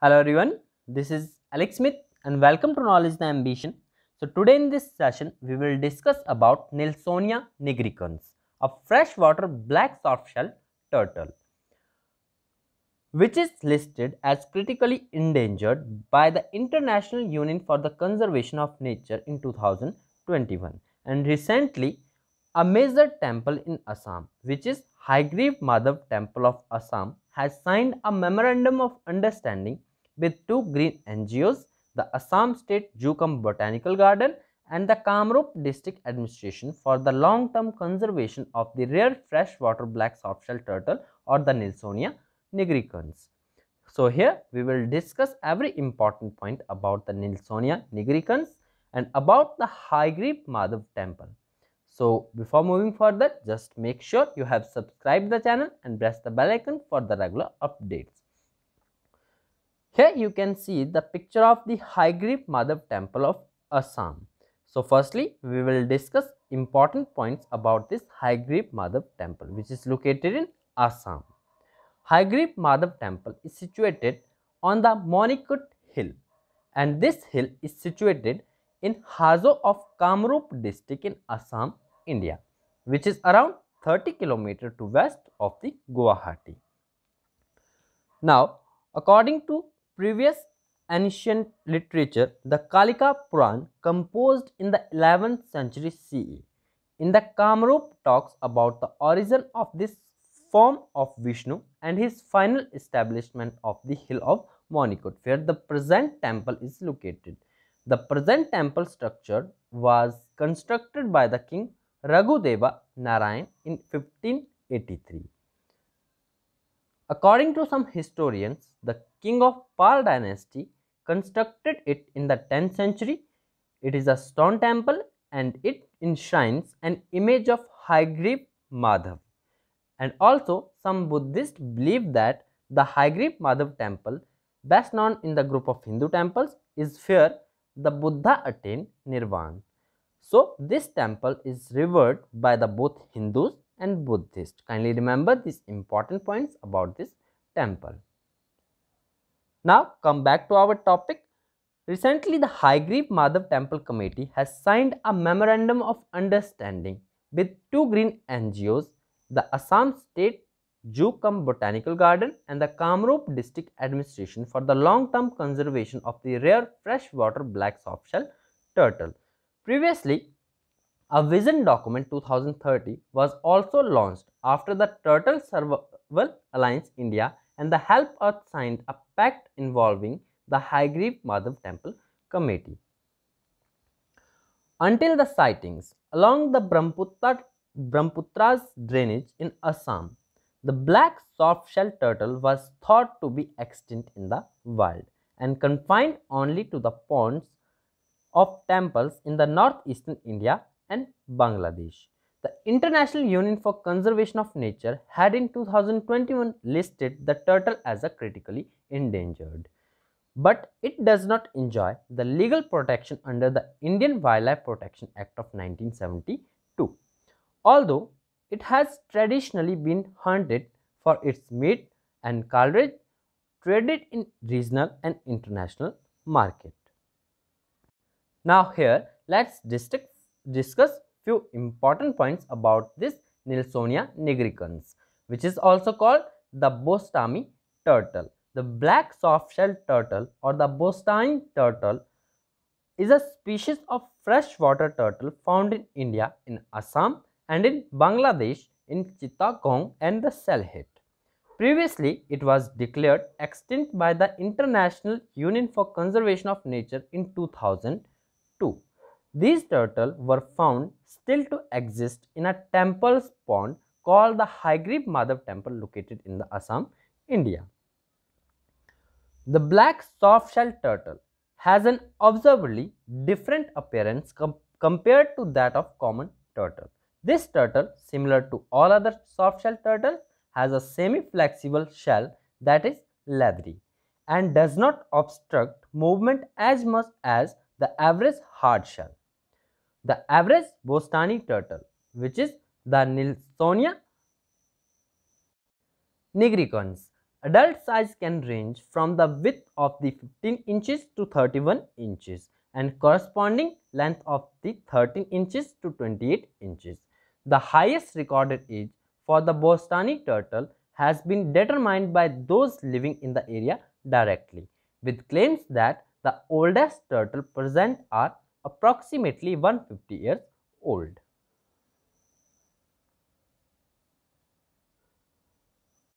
Hello everyone, this is Alex Smith and welcome to Knowledge the Ambition. So today in this session, we will discuss about Nelsonia nigricans, a freshwater black softshell turtle, which is listed as critically endangered by the International Union for the Conservation of Nature in 2021. And recently, a major temple in Assam, which is High Grave Madhav Temple of Assam, has signed a memorandum of understanding with two green NGOs, the Assam State Jukam Botanical Garden and the Kamrup District Administration for the long-term conservation of the rare freshwater black softshell turtle or the Nilsonia nigricans. So here we will discuss every important point about the Nilsonia nigricans and about the High Madhav temple. So before moving further, just make sure you have subscribed the channel and press the bell icon for the regular updates. Here you can see the picture of the High Grip Madhav temple of Assam. So firstly, we will discuss important points about this High Grip Madhav temple which is located in Assam. High Grip Madhav temple is situated on the Monikut hill and this hill is situated in Hazo of Kamrup district in Assam, India which is around 30 km to west of the Guwahati. Now, according to previous ancient literature, the Kalika Puran, composed in the 11th century CE, in the Kamrup talks about the origin of this form of Vishnu and his final establishment of the hill of Monikot, where the present temple is located. The present temple structure was constructed by the king Raghudeva Narayan in 1583. According to some historians, the king of Pal dynasty, constructed it in the 10th century. It is a stone temple and it enshrines an image of Haigriv Madhav. And also, some Buddhists believe that the Haigriv Madhav temple, best known in the group of Hindu temples, is where the Buddha attained Nirvana. So, this temple is revered by the both Hindus and Buddhists. Kindly remember these important points about this temple. Now come back to our topic. Recently, the High Madhav Temple Committee has signed a memorandum of understanding with two green NGOs, the Assam State Jukam Botanical Garden and the Kamrup District Administration for the long-term conservation of the rare freshwater black softshell turtle. Previously, a vision document 2030 was also launched after the Turtle Survival Alliance India and the help earth signed a pact involving the High Madhav Temple Committee. Until the sightings along the Brahmaputra, Brahmaputra's drainage in Assam, the black soft-shell turtle was thought to be extinct in the wild and confined only to the ponds of temples in the northeastern India and Bangladesh. The International Union for Conservation of Nature had in 2021 listed the turtle as a critically endangered, but it does not enjoy the legal protection under the Indian Wildlife Protection Act of 1972. Although it has traditionally been hunted for its meat and cartilage traded in regional and international market. Now here let's discuss few important points about this Nilsonia nigricans, which is also called the Bostami turtle. The black soft-shelled turtle or the Bostani turtle is a species of freshwater turtle found in India, in Assam and in Bangladesh in Chittagong and the Sylhet. Previously, it was declared extinct by the International Union for Conservation of Nature in 2002. These turtles were found still to exist in a temple pond called the Haigrib Madhav temple located in the Assam, India. The black soft-shell turtle has an observably different appearance com compared to that of common turtle. This turtle, similar to all other soft-shell turtles, has a semi-flexible shell that is leathery and does not obstruct movement as much as the average hard shell, the average Bostani turtle, which is the Nilsonia nigricans, Adult size can range from the width of the 15 inches to 31 inches and corresponding length of the 13 inches to 28 inches. The highest recorded age for the Bostani turtle has been determined by those living in the area directly with claims that the oldest turtle present are approximately 150 years old.